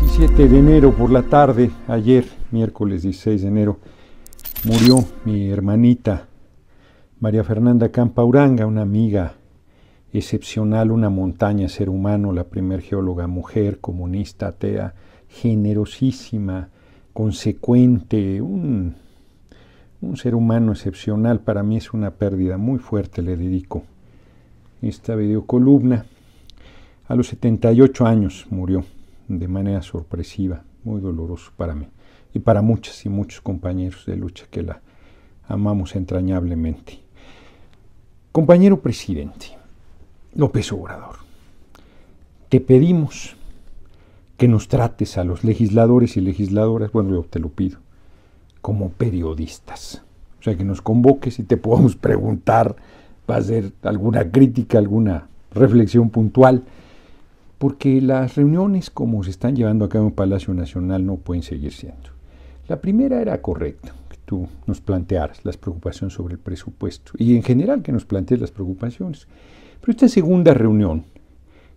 17 de enero por la tarde, ayer, miércoles 16 de enero, murió mi hermanita María Fernanda Campauranga, una amiga excepcional, una montaña, ser humano, la primer geóloga mujer, comunista, atea, generosísima, consecuente, un, un ser humano excepcional. Para mí es una pérdida muy fuerte, le dedico esta videocolumna. A los 78 años murió de manera sorpresiva, muy doloroso para mí y para muchas y muchos compañeros de lucha que la amamos entrañablemente. Compañero presidente López Obrador, te pedimos que nos trates a los legisladores y legisladoras, bueno, yo te lo pido, como periodistas. O sea, que nos convoques y te podamos preguntar, va a hacer alguna crítica, alguna reflexión puntual porque las reuniones como se están llevando a cabo en Palacio Nacional no pueden seguir siendo. La primera era correcta, que tú nos plantearas las preocupaciones sobre el presupuesto y en general que nos plantees las preocupaciones. Pero esta segunda reunión,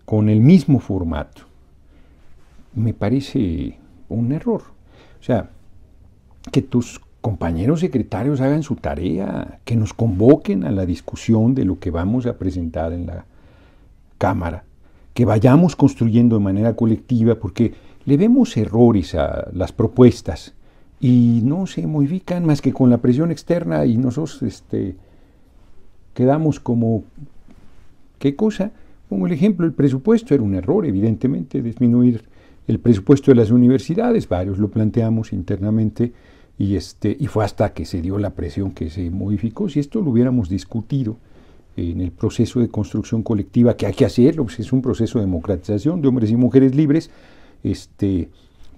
con el mismo formato, me parece un error. O sea, que tus compañeros secretarios hagan su tarea, que nos convoquen a la discusión de lo que vamos a presentar en la Cámara que vayamos construyendo de manera colectiva, porque le vemos errores a las propuestas y no se modifican más que con la presión externa y nosotros este, quedamos como, ¿qué cosa? Como el ejemplo, el presupuesto era un error, evidentemente, disminuir el presupuesto de las universidades, varios lo planteamos internamente, y, este, y fue hasta que se dio la presión que se modificó. Si esto lo hubiéramos discutido, en el proceso de construcción colectiva que hay que hacerlo, pues, es un proceso de democratización de hombres y mujeres libres. Este,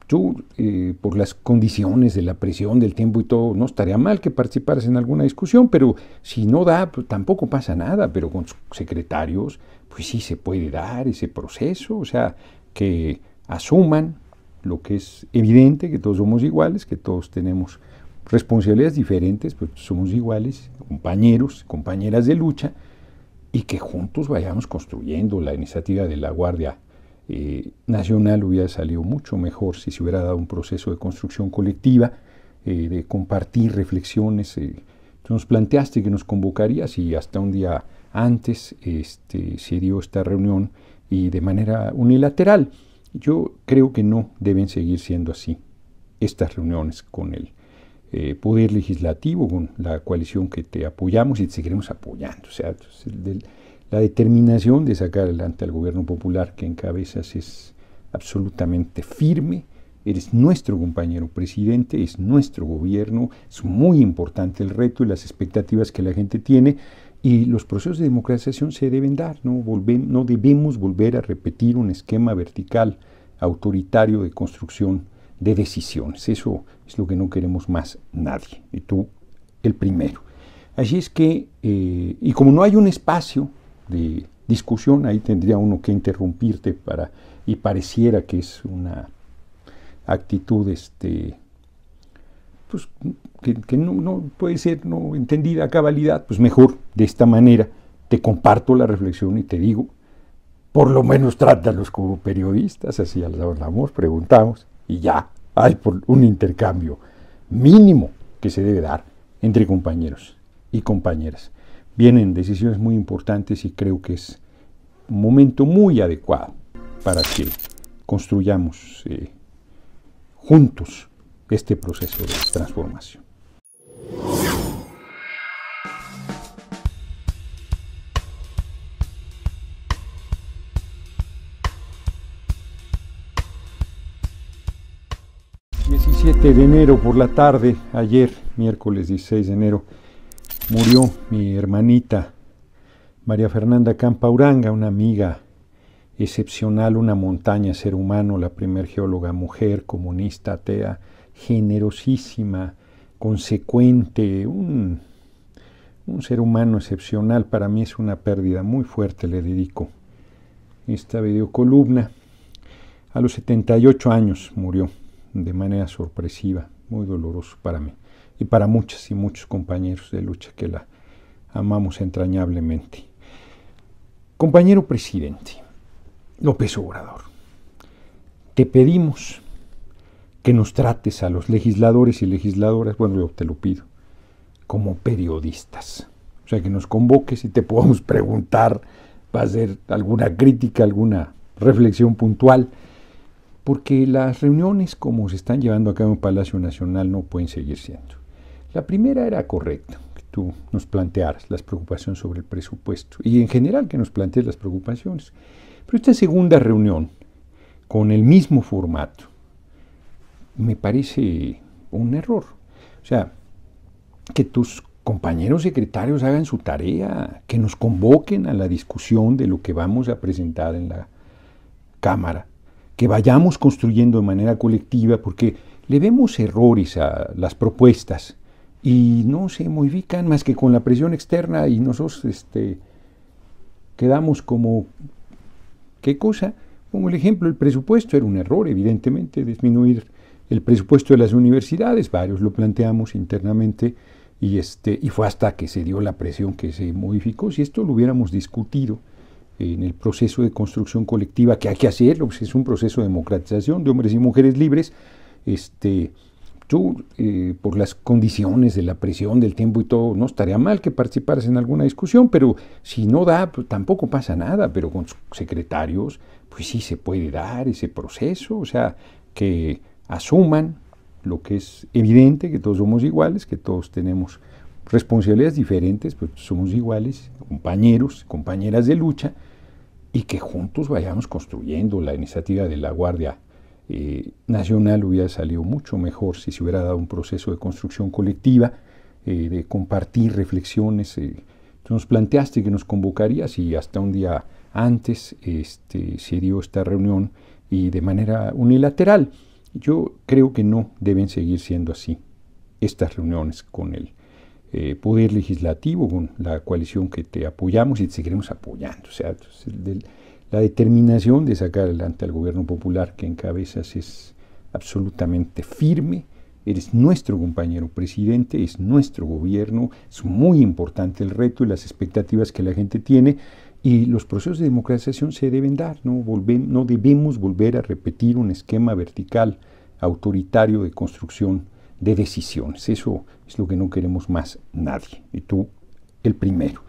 tú, eh, por las condiciones de la presión, del tiempo y todo, no estaría mal que participaras en alguna discusión, pero si no da, pues, tampoco pasa nada, pero con secretarios, pues sí se puede dar ese proceso, o sea, que asuman lo que es evidente, que todos somos iguales, que todos tenemos responsabilidades diferentes, pero pues, somos iguales, compañeros, compañeras de lucha, y que juntos vayamos construyendo la iniciativa de la Guardia eh, Nacional hubiera salido mucho mejor si se hubiera dado un proceso de construcción colectiva, eh, de compartir reflexiones. Eh. nos planteaste que nos convocarías y hasta un día antes este, se dio esta reunión y de manera unilateral. Yo creo que no deben seguir siendo así estas reuniones con él. Eh, poder legislativo, con la coalición que te apoyamos y te seguiremos apoyando. O sea, la determinación de sacar adelante al gobierno popular que encabezas es absolutamente firme. Eres nuestro compañero presidente, es nuestro gobierno, es muy importante el reto y las expectativas que la gente tiene y los procesos de democratización se deben dar, no, no debemos volver a repetir un esquema vertical autoritario de construcción de decisiones. Eso es lo que no queremos más nadie, y tú el primero. Así es que, eh, y como no hay un espacio de discusión, ahí tendría uno que interrumpirte para, y pareciera que es una actitud, este, pues, que, no, puede ser no entendida a cabalidad, pues mejor de esta manera te comparto la reflexión y te digo, por lo menos trátalos como periodistas, así al amor preguntamos y ya hay por un intercambio mínimo que se debe dar entre compañeros y compañeras. Vienen decisiones muy importantes y creo que es un momento muy adecuado para que construyamos eh, juntos este proceso de transformación. 17 de enero por la tarde, ayer, miércoles 16 de enero, murió mi hermanita María Fernanda Campauranga, una amiga excepcional, una montaña, ser humano, la primer geóloga mujer, comunista, atea, generosísima, consecuente, un, un ser humano excepcional. Para mí es una pérdida muy fuerte, le dedico esta videocolumna. A los 78 años murió de manera sorpresiva, muy doloroso para mí y para muchas y muchos compañeros de lucha que la amamos entrañablemente. Compañero presidente López Obrador, te pedimos que nos trates a los legisladores y legisladoras, bueno, yo te lo pido, como periodistas. O sea, que nos convoques y te podamos preguntar, va a hacer alguna crítica, alguna reflexión puntual porque las reuniones como se están llevando a cabo en Palacio Nacional no pueden seguir siendo. La primera era correcta, que tú nos plantearas las preocupaciones sobre el presupuesto y en general que nos plantees las preocupaciones. Pero esta segunda reunión, con el mismo formato, me parece un error. O sea, que tus compañeros secretarios hagan su tarea, que nos convoquen a la discusión de lo que vamos a presentar en la Cámara que vayamos construyendo de manera colectiva, porque le vemos errores a las propuestas y no se modifican más que con la presión externa y nosotros este, quedamos como, ¿qué cosa? Como el ejemplo, el presupuesto era un error, evidentemente, disminuir el presupuesto de las universidades, varios lo planteamos internamente, y, este, y fue hasta que se dio la presión que se modificó. Si esto lo hubiéramos discutido, en el proceso de construcción colectiva que hay que hacerlo, pues, es un proceso de democratización de hombres y mujeres libres. Este, tú, eh, por las condiciones de la presión, del tiempo y todo, no estaría mal que participaras en alguna discusión, pero si no da, pues, tampoco pasa nada, pero con secretarios, pues sí se puede dar ese proceso, o sea, que asuman lo que es evidente, que todos somos iguales, que todos tenemos responsabilidades diferentes, pero pues, somos iguales, compañeros, compañeras de lucha, y que juntos vayamos construyendo la iniciativa de la Guardia eh, Nacional hubiera salido mucho mejor si se hubiera dado un proceso de construcción colectiva, eh, de compartir reflexiones. Eh. nos planteaste que nos convocarías y hasta un día antes este, se dio esta reunión y de manera unilateral. Yo creo que no deben seguir siendo así estas reuniones con él. Eh, poder legislativo, con la coalición que te apoyamos y te seguiremos apoyando. O sea, la determinación de sacar adelante al gobierno popular que encabezas es absolutamente firme. Eres nuestro compañero presidente, es nuestro gobierno, es muy importante el reto y las expectativas que la gente tiene y los procesos de democratización se deben dar, no, no debemos volver a repetir un esquema vertical autoritario de construcción de decisiones. Eso es lo que no queremos más nadie, y tú el primero.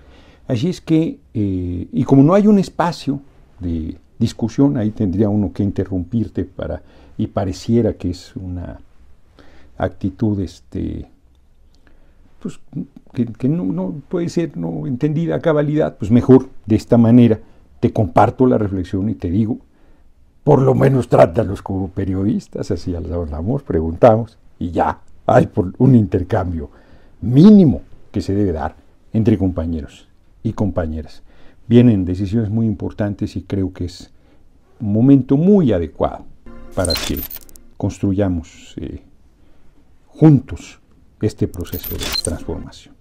Así es que, eh, y como no hay un espacio de discusión, ahí tendría uno que interrumpirte para, y pareciera que es una actitud, este, pues, que, no, puede ser no entendida a cabalidad, pues mejor de esta manera te comparto la reflexión y te digo, por lo menos trátalos como periodistas, así al preguntamos y ya hay por un intercambio mínimo que se debe dar entre compañeros y compañeras. Vienen decisiones muy importantes y creo que es un momento muy adecuado para que construyamos eh, juntos este proceso de transformación.